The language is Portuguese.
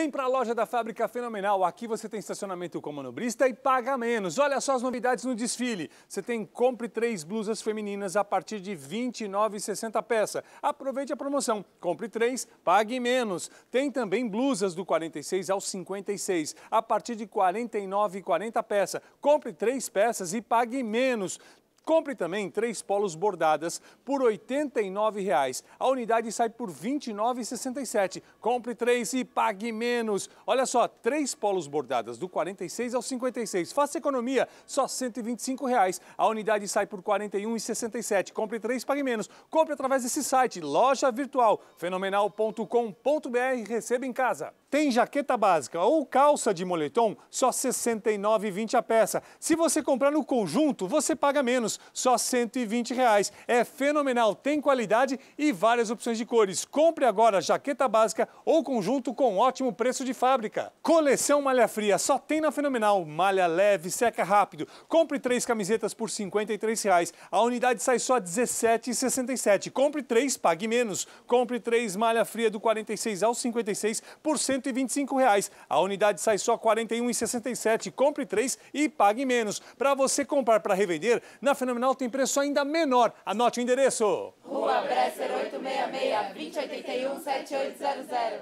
Vem para a loja da Fábrica Fenomenal. Aqui você tem estacionamento com manobrista e paga menos. Olha só as novidades no desfile. Você tem compre três blusas femininas a partir de R$ 29,60 peça. Aproveite a promoção. Compre três, pague menos. Tem também blusas do 46 ao 56 a partir de R$ 49,40 peça. Compre três peças e pague menos. Compre também três polos bordadas por R$ 89,00. A unidade sai por R$ 29,67. Compre três e pague menos. Olha só, três polos bordadas do 46 ao 56. Faça economia, só R$ 125,00. A unidade sai por R$ 41,67. Compre três, pague menos. Compre através desse site, loja virtual, fenomenal.com.br. Receba em casa. Tem jaqueta básica ou calça de moletom, só R$ 69,20 a peça. Se você comprar no conjunto, você paga menos só R$ 120. Reais. É fenomenal, tem qualidade e várias opções de cores. Compre agora jaqueta básica ou conjunto com ótimo preço de fábrica. Coleção Malha Fria só tem na Fenomenal. Malha leve, seca rápido. Compre três camisetas por R$ 53. Reais. A unidade sai só R$ 17,67. Compre três, pague menos. Compre três Malha Fria do 46 ao 56 por R$ 125. Reais. A unidade sai só R$ 41,67. Compre três e pague menos. Para você comprar para revender, na Fenomenal tem preço ainda menor. Anote o endereço. Rua Bresser 866, 2081 7800.